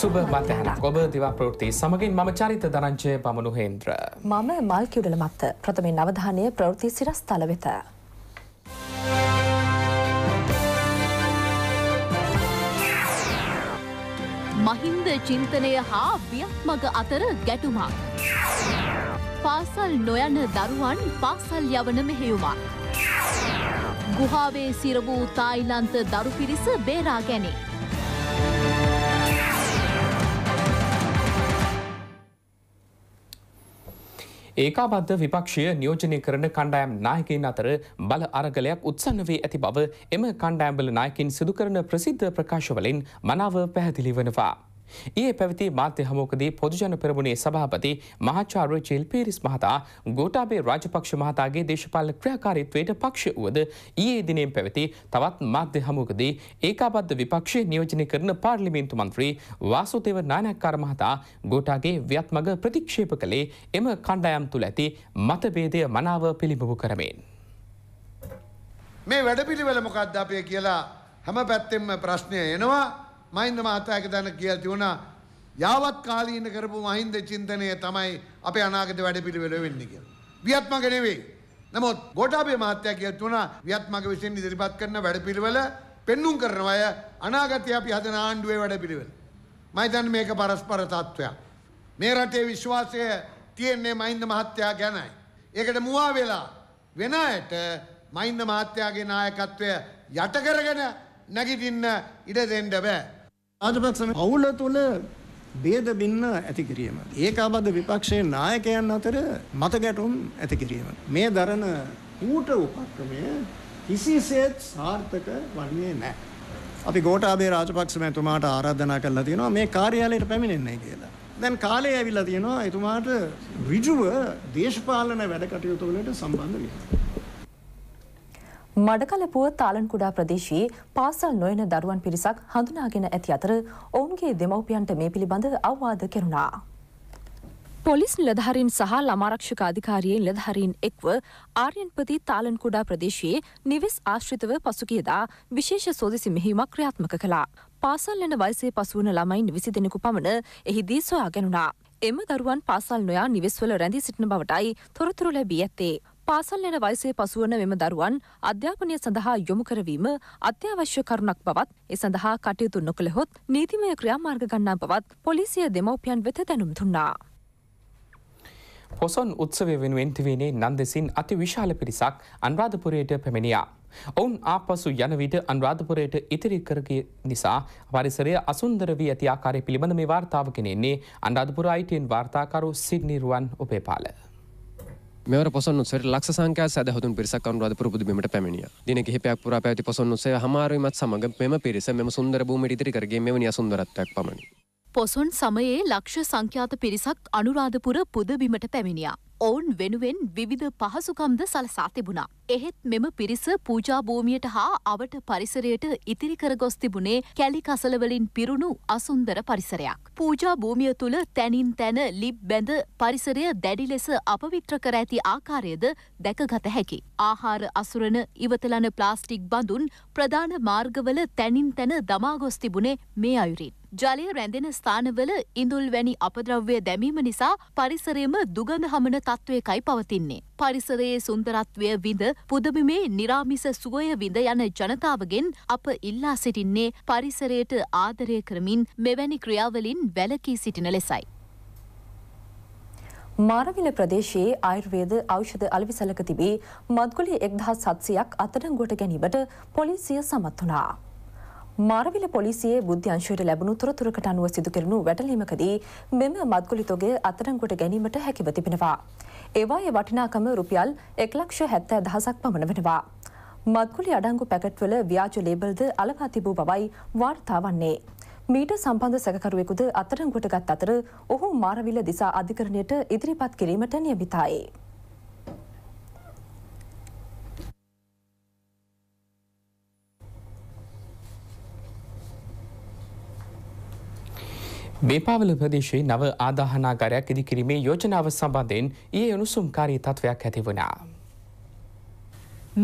සුබ මතහැනක් ඔබ දිවා ප්‍රෘති සමගින් මම චරිත දරංචය පමණු හේන්ද්‍ර. මම මල්කිවඩල මත්ත ප්‍රථමෙන් අවධානය ප්‍රවෘති සිරස් තල වෙත. මහින්ද චින්තනය හා ව්‍යත්මග අතර ගැටුමක්. පාසල් නොයන දරුවන් පාසල් යවන මෙහෙයුමක්. ගුහාවේ සිරවූ තායිලන්ත දරු පිරිස බේරා ගැනේ. ඒකාබද්ධ විපක්ෂය නියෝජනය කරන කණ්ඩෑම් නායකින් අතර බල අරගලයක් උත්සන්න වේ ඇති බව එම කණ්ඩෑම්බල නායකින් සිදුකරන ප්‍රසිද්ධ ප්‍රකාශවලින් මනාව පැහැදිලි වනවා. ඒ පැවති මාධ්‍ය හමුවකදී පොදුජන පෙරමුණේ සභාපති මහාචාර්ය චිල් පීරිස් මහතා ගෝටාබේ රාජපක්ෂ මහතාගේ දේශපාලන ක්‍රියාකාරීත්වයට පක්ෂ වුවද ඊයේ දිනෙන් පැවති තවත් මාධ්‍ය හමුවකදී ඒකාබද්ධ විපක්ෂය නියෝජනය කරන පාර්ලිමේන්තු මන්ත්‍රී වාසුදේව නානක්කාර මහතා ගෝටාගේ ව්‍යත්මග ප්‍රතික්ෂේප කළේ එම කණ්ඩායම් තුළ ඇති මතභේදය මනාව පිළිබඹු කරමින්. මේ වැඩපිළිවෙල මොකක්ද අපය කියලා හැම පැත්තෙම ප්‍රශ්නය එනවා මහින්ද මහතායක දැන කියල් තිවුණා යාවත් කාලීන කරපු මහින්ද චින්තනය තමයි අපේ අනාගත වැඩ පිළිවෙල වෙන්න කියල. ව්‍යත්මක නෙවෙයි. නමුත් ගොටාබේ මහත්තයා කියල් තුනා ව්‍යත්මක විසින් ඉදිරිපත් කරන වැඩ පිළිවෙල පෙන්නුම් කරනවය අනාගතය අපි හදන ආණ්ඩුවේ වැඩ පිළිවෙල. මයිතන් මේක පරස්පර තත්ත්වයක්. මේ රටේ විශ්වාසය තියෙන්නේ මහින්ද මහත්තයා ගැනයි. ඒකට මුවා වෙලා වෙන අයට මහින්ද මහත්තයාගේ නායකත්වය යටකරගෙන නැගිටින්න ඉඩ දෙන්න බෑ. රාජපක්ෂ පවුල තුල ભેද බින්න ඇති කිරීම. ඒකාබද්ධ විපක්ෂයේ නායකයන් අතර මත ගැටුම් ඇති කිරීම. මේ දරන ඌට උපක්‍රමය කිසිසේත් සාර්ථක වන්නේ නැහැ. අපි ගෝඨාභය රාජපක්ෂ මහතුමාට ආරාධනා කළා තියෙනවා මේ කාර්යාලයට පැමිණෙන්නයි කියලා. දැන් කාලය ඇවිල්ලා තියෙනවා එතුමාට ඍජුව දේශපාලන වැඩ කටයුතු වලට සම්බන්ධ වෙන්න. මඩකලපුව තාලන්කුඩා ප්‍රදේශයේ පාසල් නොයන දරුවන් පිරිසක් හඳුනාගෙන ඇති අතර ඔවුන්ගේ දෙමව්පියන්ට මේ පිළිබඳ අවවාද කෙරුණා. පොලිස් නිලධහරින් සහ ළමාරක්ෂක අධිකාරයේ නිලධහරින් එක්ව ආර්යන්පති තාලන්කුඩා ප්‍රදේශයේ නිවෙස් ආශ්‍රිතව පසුගියදා විශේෂ සෝදිසි මෙහිමක් ක්‍රියාත්මක කළා. පාසල් යන වයසේ පසුවන ළමයින් විසි දෙනෙකු පමණ එහිදී සොයා ගැනුණා. එම දරුවන් පාසල් නොයා නිවෙස්වල රැඳී සිටින බවටයි තොරතුරු ලැබී ඇත්තේ. පාසල් යන වයසේ පසුවන මෙම දරුවන් අධ්‍යාපනය සඳහා යොමු කරවීම අත්‍යවශ්‍ය කරුණක් බවත් ඒ සඳහා කටයුතු නොකළහොත් නීතිමය ක්‍රියාමාර්ග ගන්නා බවත් පොලිසිය දෙමව්පියන් වෙත දැනුම් දුන්නා. පොසොන් උත්සවය වෙනුවෙන් තිවේනේ නන්දෙසින් අති විශාල පිරිසක් අන්රාධපුරයට පැමිණියා. ඔවුන් ආපසු යනවිට අන්රාධපුරයට ඉතිරි කරගිය නිසා පරිසරය අසුන්දර වී ඇති ආකාරය පිළිබඳ මේ වාර්තාව කෙනෙන්නේ අන්රාධපුර අයිටයෙන් වාර්තාකරු සිඩ්නිරුවන් උපේපාල. මෙවර පොසොන් උත්සවයට ලක්ෂ සංඛ්‍යාත සදහතුන් පිරිසක් අනුරාධපුර පුදුබිමට පැමිණිය. දින කිහිපයක් පුරා පැවති පොසොන් උත්සවය හමාරීමත් සමග මෙම පිරිස මෙම සුන්දර භූමියට ඉදිරි කරගේ මෙවැනි අසුන්දරත්වයක් පමණි. පොසොන් සමයේ ලක්ෂ සංඛ්‍යාත පිරිසක් අනුරාධපුර පුදබිමට පැමිණියා. ඔවුන් වෙනුවෙන් විවිධ පහසුකම්ද සලසා තිබුණා. එහෙත් මෙම පිරිස පූජාභූමියට හා අවට පරිසරයට ඉතිරි කරගොස් තිබුණේ කැලිකසලවලින් පිරුණු අසුන්දර පරිසරයක්. පූජාභූමිය තුළ තැනින් තැන ලිබ් බැඳ පරිසරය දැඩි ලෙස අපවිත්‍ර කර ඇති ආකාරයද දැකගත හැකි. ආහාර අසුරන ඉවතලන ප්ලාස්ටික් බඳුන් ප්‍රධාන මාර්ගවල තැනින් තැන දමාගොස් තිබුණේ මේ අයුරින්. ජලය රැඳෙන ස්ථානවල ඉඳුල් වැනි අපද්‍රව්‍ය දැමීම නිසා පරිසරයම දුගඳ හමන තත්ත්වයකයි පවතින්නේ. පරිසරයේ සුන්දරත්වය විඳ පුදබිමේ නිරාමිස සුවය විඳ යන ජනතාවගෙන් අප ඉල්ලා සිටින්නේ පරිසරයට ආදරය කරමින් මෙවැනි ක්‍රියාවලින් වැලකී සිටින ලෙසයි. මාරවිල ප්‍රදේශයේ ආයුර්වේද ඖෂධ අලවිසලක තිබී මත්ගුලි එක්දහස් සත්සයක් අතරංගුවට ගැනීමට පොලිසිය සමත් වනා. මාරවිල පොලිසියේ බුද්ධ්‍යංශයට ලැබුණු තොරතුරකට අනුව සිදු කෙරුණු වැටලීමකදී මෙම මත්ගුලි තොගය අත්අඩංගුවට ගැනීමට හැකිව තිබෙනවා. ඒවායේ වටිනාකම රුපියල් 1,70,000ක් පමණ වෙනවා. මත්ගුලි අඩංගු පැකට්වල ව්‍යාජ ලේබල්ද අලවා තිබූ බවයි වාර්තා වන්නේ. මීට සම්බන්ධ සැකකරුවෙකුද අත්අඩංගුවට ගත් අතර ඔහු මාරවිල දිසා අධිකරණයට ඉදිරිපත් කිරීමට නියමිතයි. බේපාවල ප්‍රදේශයේ නව ආදාහනාගාරයක් ඉදිකිරීමේ යෝජනාව සම්බන්ධයෙන් ඊයේ උණුසුම්කාරී තත්ත්වයක් ඇති වුණා.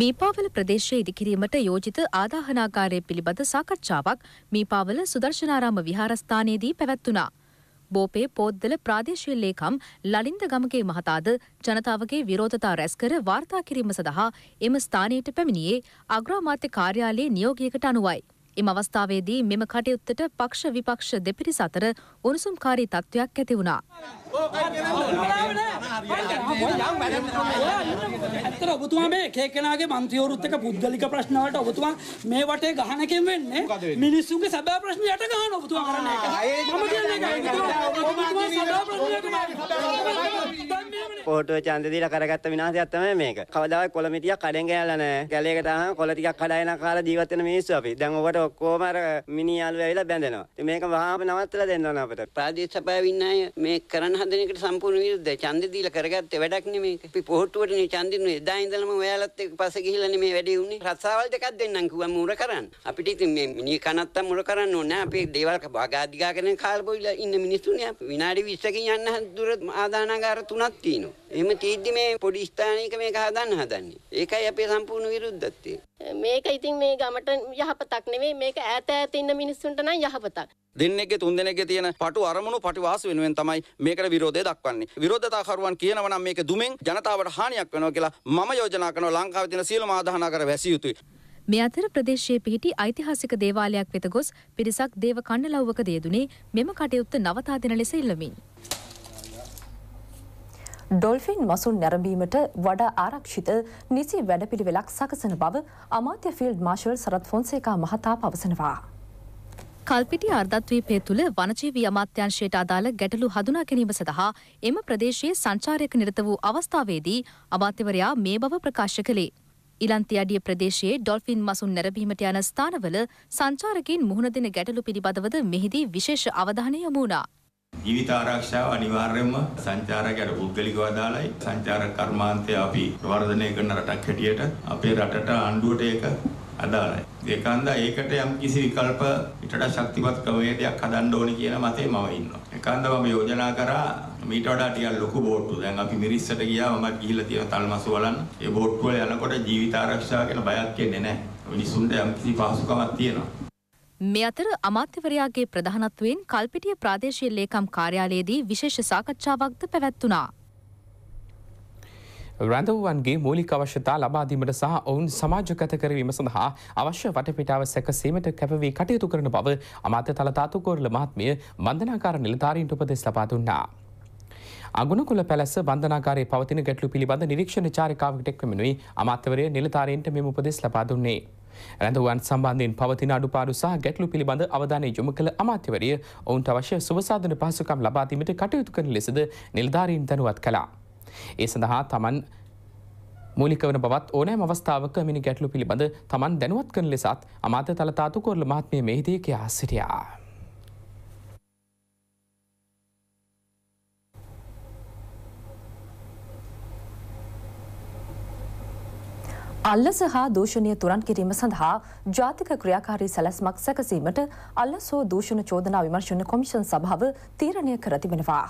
මීපාවල ප්‍රදේශය ඉදිකිරීමට යෝජිත ආදාහනාකාරය පිළිබඳ සාකච්ඡාවක් මීපාවල සුදර්ශනාරාම විහාරස්ථානයේදී පැවැත්වුණා. බෝපේ පෝද්දල ප්‍රාදේශීය ලේකම් ලලින්ද ගමගේ මහතාද ජනතාවගේ විරෝධතා රැස්කර වාර්තා කිරීම සඳහා එම ස්ථානයට පැමිණියේ අග්‍රාමාත්‍ය කාර්යාලයේ නියෝගයකට අනුවයි. එම අවස්ථාවේදී මෙම කටයුත්තට පක්ෂ විපක්ෂ දෙපිරිස අතර උණුසුම්කාරී තත්ත්වයක් ඇති වුණා. ඇත්තට ඔබතුමා මේ කේකනාගේ මන්ත්‍රීවරුත් එක්ක පුද්ගලික ප්‍රශ්න වලට ඔබතුමා මේ වටේ ගහනකෙන් වෙන්නේ මිනිස්සුන්ගේ සබෑ ප්‍රශ්න යට ගහන ඔබතුමා කරන්නේ. මම කියන්නේ ඒක. ඔබතුමා සබෑ ප්‍රශ්න යට පොහොටුව ඡන්දේ දීලා කරගත්ත විනාශයක් තමයි මේක. කවදාවත් කොළ මිටියක් කඩෙන් ගෑලා නැහැ. කැලේක තාම කොළ ටිකක් කඩායන කාලා ජීවත් වෙන මිනිස්සු අපි. දැන් ඔබට ඔක්කොම අර මිනි යාළුව ඇවිල්ලා බැඳෙනවා. ඉතින් මේක වහාම නවත්තලා දෙන්න ඕන අපිට. ප්‍රාදේශ සභාවේ ඉන්න අය මේ කරන හදන එකට සම්පූර්ණ විරුද්ධයි. ඡන්දේ දීලා කරගත්තේ වැඩක් නෙමේ මේක. අපි පොහොට්ටුවටනේ ඡන්දිනුනේ. එදා ඉඳලම ඔයාලත් එක්ක පස්සේ ගිහිල්ලානේ මේ වැඩේ උනේ. රස්සාවල් දෙකක් දෙන්නම් කිව්වා මුර කරන්න. අපිට ඉතින් මේ මිනිහ කනත්තම් මුර කරන්න ඕනේ නැහැ. අපි දේවල් බගා දිගා කරන කාලේ බොයිලා ඉන්න මිනිස්සුනේ අපි. විනාඩි 20කින් යන්න දුර ආදානාගාර තුනක් තියෙනවා. එහෙම තීද්දි මේ පොඩි ස්ථානයක මේක හදන්න හදන්නේ. ඒකයි අපේ සම්පූර්ණ විරුද්ධත්වය. මේක ඉතින් මේ ගමට යහපතක් නෙවෙයි මේක ඈත ඈත ඉන්න මිනිස්සුන්ට නම් යහපතක්. දෙන්නෙක්ගේ තුන්දෙනෙක්ගේ තියෙන පටු අරමුණු පටිවාස වෙනුවෙන් තමයි මේකට විරෝධය දක්වන්නේ. විරෝධතාකරුවන් කියනවා නම් මේක දුමෙන් ජනතාවට හානියක් වෙනවා කියලා මම යෝජනා කරනවා ලංකාවේ තියෙන සියලුම ආදාහනාකර වැසිය යුතුයි. මේ අතර ප්‍රදේශයේ පිහිටි ඓතිහාසික දේවාලයක් වෙත ගොස් පිරිසක් දේව කන්නලව්වක දියදුනේ මෙම කටයුත්ත නවතා දෙන ලෙස ඉල්ලමින් ඩොල්ෆින් මසුන් නැරඹීමට වඩා ආරක්ෂිත නිසි වැඩපිළිවෙලක් සකසන බව අමාත්‍ය ෆිල්ඩ් මාශල් සරත් ෆොන්සේකා මහතා පවසනවා. කල්පිටි අර්ධත්වීපය තුළ වනජීවී අමාත්‍යංශයට අදාළ ගැටලු හඳුනා ගැනීම සඳහා එම ප්‍රදේශයේ සංචාරයක නිරත වූ අවස්ථාවේදී අමාත්‍යවරයා මේ බව ප්‍රකාශ කළේ. ඉලන්තියඩිය ප්‍රදේශයේ ඩොල්ෆින් මසුන් නැරඹීමට යන ස්ථානවල සංචාරකින් මුහුණ දෙන ගැටලු පිළිබඳවද මෙහිදී විශේෂ අවධානය යොමු වුණා. ජීවිත ආරක්ෂාව අනිවාර්යයෙන්ම සංචාරකයට පුද්ගලිකව අදාළයි. සංචාරක කර්මාන්තය අපි වර්ධනය කරන රටක් හැටියට අපේ රටට ආණ්ඩුවට ඒක අදාළයි. ඒකන්ද ඒකට යම් කිසි විකල්ප ඊටට ශක්තිමත් ක්‍රමවේදයක් හදන්න ඕනේ කියන මතේ මම ඉන්නවා. ඒකන්ද මම යෝජනා කරා මීට වඩා ටිකක් ලොකු බෝට්ටු. දැන් අපි මිරිස්සට ගියා මම ගිහිල්ලා තියෙන තල්මසු වලන්න. ඒ බෝට්ටු වල යනකොට ජීවිත ආරක්ෂාව ගැන බයක් කියන්නේ නැහැ. මිනිසුන්ට යම් කිසි පහසුකමක් තියෙනවා. මේ අතර අමාත්‍යවරයාගේ ප්‍රධානත්වයෙන් කල්පිටිය ප්‍රාදේශීය ලේකම් කාර්යාලයේදී විශේෂ සාකච්ඡාවක්ද පැවැත්වුණා. රැඳවුවන්ගේ මූලික අවශ්‍යතා ලබාදීමට සහ ඔවුන් සමාජගත කරවීම සඳහා අවශ්‍ය වටපිටාව සැකසීමට කැපවී කටයුතු කරන බව අමාත්‍ය තලතාතුකෝරල මහත්මිය බන්ධනාකාර නිලධාරීන්ට උපදෙස් ලබා දුන්නා. අගුණකුල පැලස බන්ධනාකාරයේ පවතින ගැටලු පිළිබඳ නිරීක්ෂණ චාරිකාවකට එක්වමිනුයි අමාත්‍යවරය නිලධාරීන්ට මෙම උපදෙස් ලබා දුන්නේ. ඇඳුවන් සම්බන්ධයෙන් පවතින අඩුපාඩු සහ ගැටලු පිළිබඳ අවධානය යොමු කළ අමාත්‍යවරිය ඔවුන්ට අවශ්‍ය සුවසාධන පහසුකම් ලබාදීමට කටයුතු කරන ලෙසද නිලධාරීන් දැනුවත් කළා. ඒ සඳහා තමන් මූලිකවන බවත් ඕනෑම අවස්ථාවක මිනි ගැටලු පිළිබඳ තමන් දැනුවත් කරන ලෙසත් අමාත්‍ය තලතාතු කොරල මාත්මය මෙහිදී කියා සිටියා. අල්ලස හා දූෂණය තුරන් කිරීම සඳහා ජාතික ක්‍රියාකාරී සැලැස්මක් සැකසීමට අල්ලස් හෝ දූෂණ චෝදනා විමර්ශන කොමිෂන් සභාව තීරණය කර තිබෙනවා.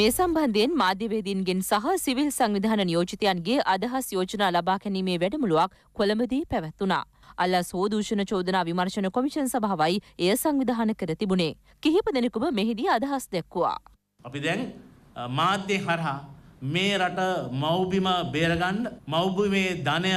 මේ සම්බන්ධයෙන් මාධ්‍යවේදීන්ගෙන් සහ සිවිල් සංවිධාන නියෝජිතයන්ගේ අදහස් යෝජනා ලබා ගැනීමේ වැඩමුළුවක් කොළඹදී පැවැත්වුණා. අල්ලස් හෝ දූෂණ චෝදනා විමර්ශන කොමිෂන් සභාවයි එය සංවිධාන කර තිබුණේ. කිහිප දෙනෙකුම මෙහිදී අදහස් දැක්වුවා. අපි දැන් මාධ්‍ය හරහා මේ රට මව්බිම බේරගන්න මව්බිමේ ධනය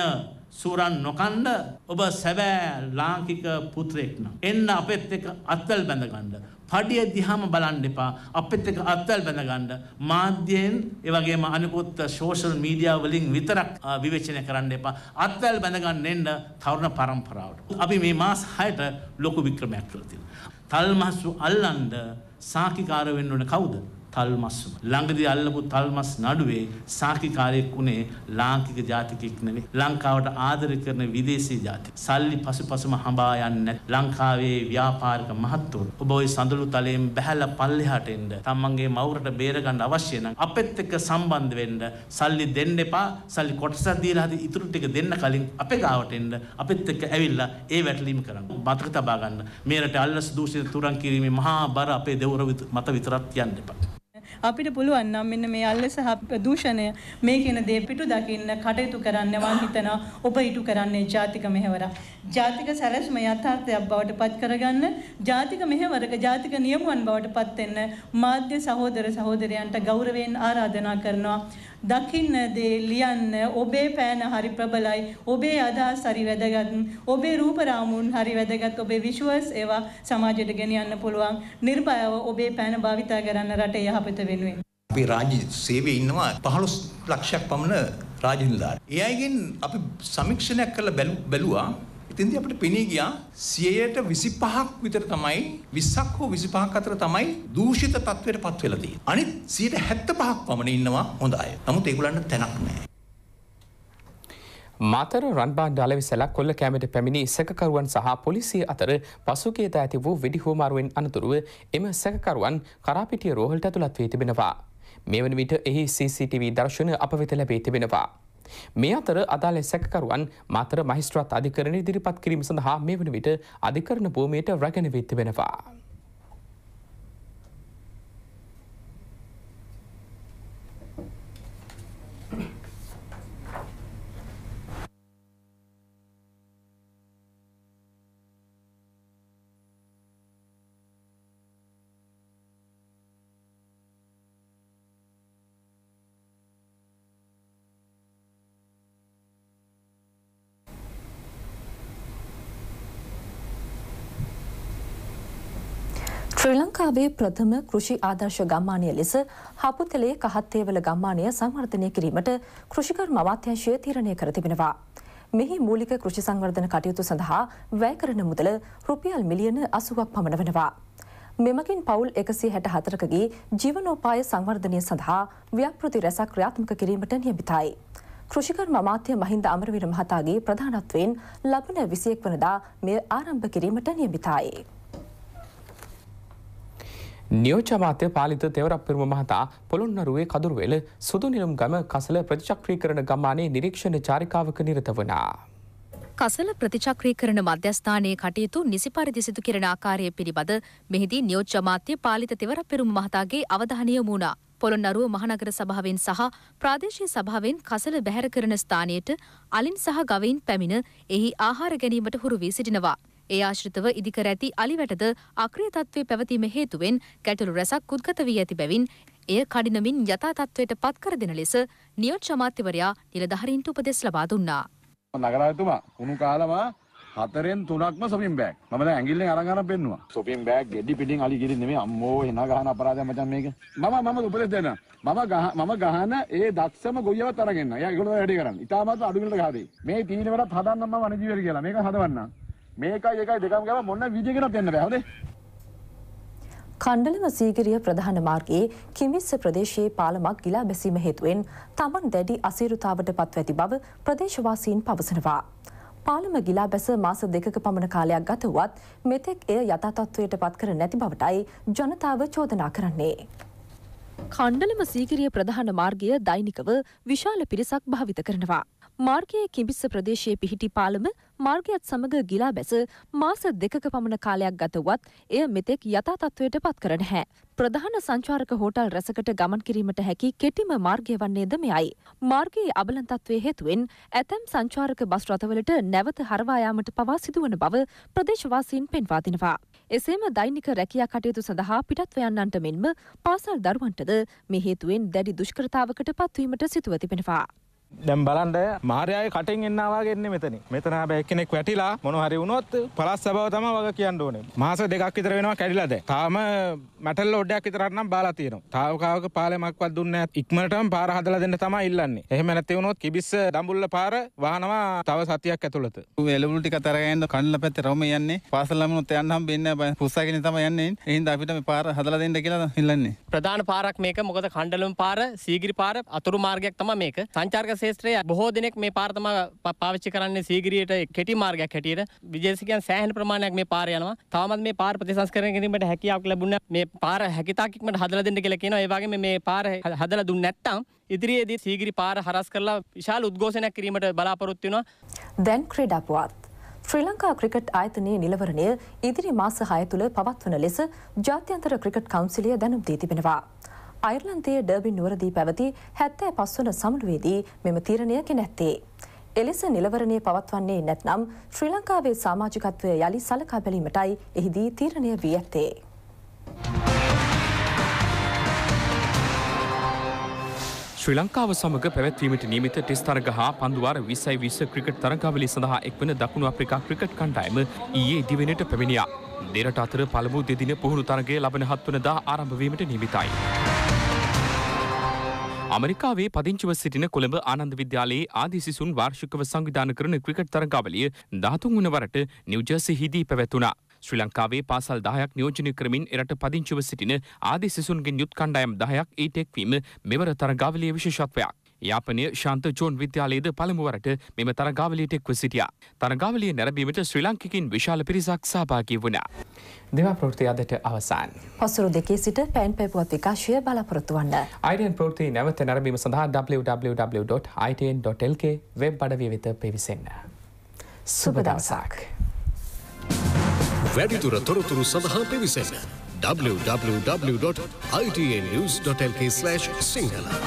සූරන් නොකණ්ඩ ඔබ සැබෑ ලාංකික පුත්‍රයෙක්න. එන්න අපෙත් එක අත්වල් බැඳගණ්ඩ. පඩිය දිහාම බලන්න එපා අපෙත් එක අත්වල් බැඳගණ්ඩ. මාධ්‍යයෙන් ඒවගේම අනිකුත් ශෝෂල් මීඩියා වලින් විතරක් විවේචනය කරන්න එපා අත්වල් බැඳගන්න එන්න තවරණ පරම්පරාවට. අපි මේ මාස් හයට ලොකු වික්‍රමයක් කළ තියෙන. තල්මස්සු අල්ලන්ඩ සාකිකාර වෙන්න ඕන කවුද? තල්මස්ම. ළඟදී අල්ලපු තල්මස් නඩුවේ සාකිකාරයෙක් වුණේ ලාංකික ජාතිකෙක් නෙවෙයි. ලංකාවට ආදර කරන විදේශී ජාතික. සල්ලි පසුපසම හඹා යන්නේ ලංකාවේ ව්‍යාපාරික මහත්තුන්. ඔබ ওই සඳළු තලයෙන් බැහැලා පල්ලෙහාට එන්න. තමන්ගේ මවුරට බේරගන්න අවශ්‍ය නම් අපෙත් එක්ක සම්බන්ධ වෙන්න. සල්ලි දෙන්න එපා. සල්ලි කොටසක් දීලා හරි ඉතුරු ටික දෙන්න කලින් අපේ ගාවට එන්න. අපෙත් එක්ක ඇවිල්ලා ඒ වැටලීම කරන්න. මතක තබා ගන්න. මේ රට අල්ලස් දූෂිත තුරන් කිරීමේ මහා බර අපේ දෙවර මත විතරක් යන්න එපා. අපිට පුළුවන් නම් මෙන්න මේ අල්ලස දූෂණය මේ කියන දේ පිටු දකින්න කටයුතු කරන්න වන් හිතනවා ඔබ ඉටු කරන්නේ ජාතික මෙහෙවර. ජාතික සැලැස්ම යථාර්ථයක් බවට පත් කරගන්න ජාතික මෙහෙවරක ජාතික නියමුවන් බවට පත් වෙන්න මාධ්‍ය සහෝදර සහෝදරයන්ට ගෞරවයෙන් ආරාධනා කරනවා. දකින්න දේ ලියන්න ඔබේ පෑන හරි ප්‍රබලයි ඔබේ අදහස් හරි වැදගත් ඔබේ රූපරාමුන් හරි වැදගත් ඔබේ විෂුවල්ස් ඒවා සමාජයට ගෙනියන්න පුළුවන් නිර්භයව ඔබේ පෑන භාවිතා කරන්න රට යහපත වෙනුවෙන්. අපි රාජ්‍ය සේවයේ ඉන්නවා 15 ලක්ෂයක් පමණ රාජ්‍ය නිලධාරීන්. ඒ අයගෙන් අපි සමීක්ෂණයක් කරලා බැලුවා. ඉතින්දී අපිට පෙනී ගියා 125ක් විතර තමයි 20ක් හෝ 25ක් අතර තමයි දූෂිත තත්ත්වයට පත් වෙලා තියෙන්නේ. අනිත් 75ක් පමණ ඉන්නවා හොඳ අය. නමුත් ඒගොල්ලන්ට තැනක් නැහැ. මාතර රන්බාණ්ඩ අලවිසැලක් කොල්ල කෑමට පැමිණි සැකකරුවන් සහ පොලිසිය අතර පසුගේද ඇති වූ වෙඩි හෝමාරුවෙන් අනතුරුව එම සැකකරුවන් කරාපිටිය රෝහල්ට ඇතුළත් වී තිබෙනවා. මේ වන විට එහි CCTV දර්ශන අප වෙත ලැබේ තිබෙනවා. මේ අතර අදාළ සැකකරුවන් මාතර මහිස්ත්‍රාත් අධිකරණ ඉදිරිපත් කිරීම සඳහා මේ වන විට අධිකරණ භූමියට රැගෙන වී තිබෙනවා. ශ්‍රී ලංකාවේ ප්‍රථම කෘෂි ආදර්ශ ගම්මානය ලෙස හපුතලේ කහත්තේවල ගම්මානය සංවර්ධනය කිරීමට කෘෂිකර්ම අමාත්‍යංශය තීරණය කර තිබෙනවා. මෙහි මූලික කෘෂි සංවර්ධන කටයුතු සඳහා වැය කරන මුදල රුපියල් මිලියන 80ක් පමණ වෙනවා. මෙමකින් පවුල් 164කගේ ජීවනෝපාය සංවර්ධනය සඳහා ව්‍යාපෘති රැසක් ක්‍රියාත්මක කිරීමට නියමිතයි. කෘෂිකර්ම අමාත්‍ය මහින්ද අමරවීර මහතාගේ ප්‍රධානත්වයෙන් ලබන 21 වනදා මෙය ආරම්භ කිරීමට නියමිතයි. නියෝජමාතය පාලිත තෙවරක්පිරම මහතා පොළොන්නරුවේ කදුරුවෙල සුදු නිලම් ගම කසල ප්‍රතිචක්‍රී කරන ගම්මානේ නිරීක්ෂණ චාරිකාවක නිරත වනා. කසල ප්‍රතිචක්‍රී කරන මධ්‍යස්ථානයේ කටයුතු නිසි පරිදිසිතු කරන ආකාරය පිළිබඳ මෙහිදී නියෝජ්‍යමාත්‍ය පාලිත තෙවරපෙරුම් මහතාගේ අවධානය වුණා. පොළොන්නරුව මහනගර සභාවෙන් සහ ප්‍රාදේශය සභාවෙන් කසල බැහැර කරන ස්ථානයට අලින් සහ ගවයින් පැමිණ එහි ආහාර ගැනීමට හුරු වී සිටිනවා. ඒ ආශ්‍රිතව ඉදිකර ඇති අලිවැටද අක්‍රිය තත්ත්වය පැවතීම හේතුවෙන් ගැටලු රැසක් උද්ගත වී ඇති බැවින් එය කඩිනමින් යථා තත්ත්වයට පත්කර දෙන ලෙස නියෝජ්‍ය අමාත්‍යවරයා නිලධාරීන්ට උපදෙස් ලබා දුන්නා. නගරායතුමා කුණු කාලම හතරෙන් තුනක්ම සොපින් බෑග් මම දැන් ඇඟිල්ලෙන් අරන් අරන් පෙන්නවා සොපින් බෑග් ගෙඩි පිටින් අලි ගිරින් නෙමෙයි අම්මෝ එන ගහන අපරාධය මචං මේක මම මම උපදෙස් දෙන්න මම ගහ මම ගහන ඒ දක්ෂම ගොයියවත් අරගෙන එනවා එයා ඒගොල්ලෝ වැඩේ කරන්නේ ඊටමත් අඩු මිලට ගහදේ මේ තීන වලත් හදන්න මම අනිජීවරි කියලා මේක හදවන්නම් මේකයි එකයි දෙකම ගාලා මොන විදියකින්වත් යන්න බෑ හොඳේ. කණ්ඩලම සීගිරිය ප්‍රධාන මාර්ගයේ කිමිස්ස ප්‍රදේශයේ පාලමක් ගිලා බැසීම හේතුවෙන් තමන් දැඩි අසීරුතාවට පත්ව ඇති බව ප්‍රදේශවාසීන් පවසනවා. පාලම ගිලා බැස මාස දෙකක පමණ කාලයක් ගත වුවත් මෙතෙක් එය යථාතත්වයට පත් කර නැති බවටයි ජනතාව චෝදනා කරන්නේ. කණ්ඩලම සීගිරිය ප්‍රධාන මාර්ගය දෛනිකව විශාල පිරිසක් භාවිත කරනවා. මාර්ගයේ කිඹිස්ස ප්‍රදේශයේ පිහිටි පාලම මාර්ගයත් සමග ගිලා බැස මාස දෙකක පමණ කාලයක් ගතවත් එය මෙතෙක් යථා තත්ත්වයට පත් කර නැහැ. ප්‍රධාන සංචාරක හෝටල් රැසකට ගමන් කිරීමට හැකි කෙටිම මාර්ගය වන්නේද මෙයයි. මාර්ගයේ අබලන්තත්වයේ හේතුවෙන් ඇතැම් සංචාරක බස් රථවලට නැවත හරවා යාමට පවා සිදුවන බව ප්‍රදේශවාසීන් පෙන්වා දෙනවා. එසේම දෛනික රැකියා කටයුතු සඳහා පිටත්ව යන්නන්ට මෙන්ම පාසල් දරුවන්ටද මේ හේතුවෙන් දැඩි දුෂ්කරතාවකට පත්වීමට සිදුව තිබෙනවා. දැම් බලන්ඩ මාරයාය කටින් එන්නවාගන්න මෙතන මෙතන බැ කෙනෙක් වැටිලා මොනහරි වුණොත් පලස් සබව තම වග කියන්න ඕනේ මාස දෙකක් විතර වෙනවා කැඩිලද තාම මැටල් ඔඩ්ඩයක් විතරන්නම් බාලා තියෙනවා තාවකාවක පාලමක්වත් දුන්න ඉක්මනටම පාර හදලා දෙන්න තම ඉල්ලන්නේ එහෙම නැති වුණොත් කිබිස්ස දඹුල්ල පාර වහනවා තව සතියක් ඇතුළත එලබුල් ටික තරගන්න කන්නල පැත්තේ රොම යන්නේ පාසලමුත් යන්නම් බෙන්න පුස්සගෙන තම යන්නේ එහෙනම් අපිට මේ පාර හදලා දෙන්න කියලා ඉල්ලන්නේ ප්‍රධාන පාරක් මේක මොකද කණ්ඩලම් පාර සීගිරි පාර අතුරු මාර්ගයක් තමයි මේක සංචාරක ශේත්‍රය බොහෝ දෙනෙක් මේ පාර්තම පාවිච්චි කරන්නේ සීගිරියට කෙටි මාර්ගයක් හැටියට විදේශිකයන් සෑහෙන ප්‍රමාණයක් මේ පාර යනවා. තවමත් මේ පාර ප්‍රතිසංස්කරණය කිරීමට හැකියාවක් ලැබුණා. මේ පාර හැකියතාක් ඉක්මනට හදලා දෙන්න කියලා කියනවා. ඒ වගේම මේ පාර හදලා දුන්නේ නැත්නම් ඉදිරියේදී සීගිරි පාර හරස් කරලා විශාල උද්ඝෝෂණයක් කිරීමට බලාපොරොත්තු වෙනවා. දැන් ක්‍රීඩාපුවත් ශ්‍රී ලංකා ක්‍රිකට් ආයතනයේ නිලවරණය ඉදිරි මාස 6 තුළ පවත්වන ලෙස ජාත්‍යන්තර ක්‍රිකට් කවුන්සිලය දැනුම් දී තිබෙනවා. අයිර්ලන්තයේ ඩර්බි නුවරදී පැවති හැත්තෑ පස්වන සමුළුවේදී මෙම තීරණය කෙනැත්තේ. එලෙස නිලවරණය පවත්වන්නේ නැත්නම් ශ්‍රී ලංකාවේ සාමාජිකත්වය යළි සලකා බැලීමටයි එහිදී තීරණය වී ඇත්තේ. ශ්‍රී ලංකාව සමඟ පැවැත්වීමට නීමිත ටෙස් තරග හා පන්දුවාර විසයි විස ක්‍රිකට් තරගාවලි සඳහා එක්වන දකුණු අප්‍රිකා ක්‍රිකට් කණ්ඩායම ඊයේ දිවෙනට පැමිණියා. දෙරට අතර පළමු දෙදින පුහුණු තරගේ ලබන හත්වනදා ආරම්භවීමට නීමිතයි. අමරිකාවේ පදිංචිව සිටින කොළඹ ආනන්ද විද්‍යාලයේ ආදි සිසුන් වාර්ෂිකව සංවිධාන කරන ක්‍රිකට් තරගාවලිය 13 වන වරට නිව්ජර්සිහිදී පැවැතුණා. ශ්‍රී ලංකාවේ පාසල් 10ක් නියෝජනය කරමින් එරට පදිංචිව සිටින ආදි සිසුන්ගෙන් යුත් කණ්ඩායම් 10ක් ඊට එක්වීම මෙවර තරගාවලියේ විශේෂත්වයක්. යාපනය ශන්තජෝන් විද්‍යාලයේද පළමුවරට මෙම තරගාවලියට එක්ව සිටියා. තරගාවලිය නැරඹීමට ශ්‍රී ලංකිකින් විශාල පිරිසක් සහභාගී වුණා. දෙවා ප්‍රෘති අදට අවසන්. පසුරු දෙකේ සිට පැන් පැපුවත් විකාශය බලාපොරොත්තු වන්න. අයිඩන් ප්‍රෘති නැවත නැරඹීම සඳහා www.itn.lk වෙබ් අඩවිය වෙත පිවිසෙන්න. සුබ දවසක්. වැඩිදුර තොරතුරු සඳහා පිවිසෙන්න www.itnnews.lk/සිංහල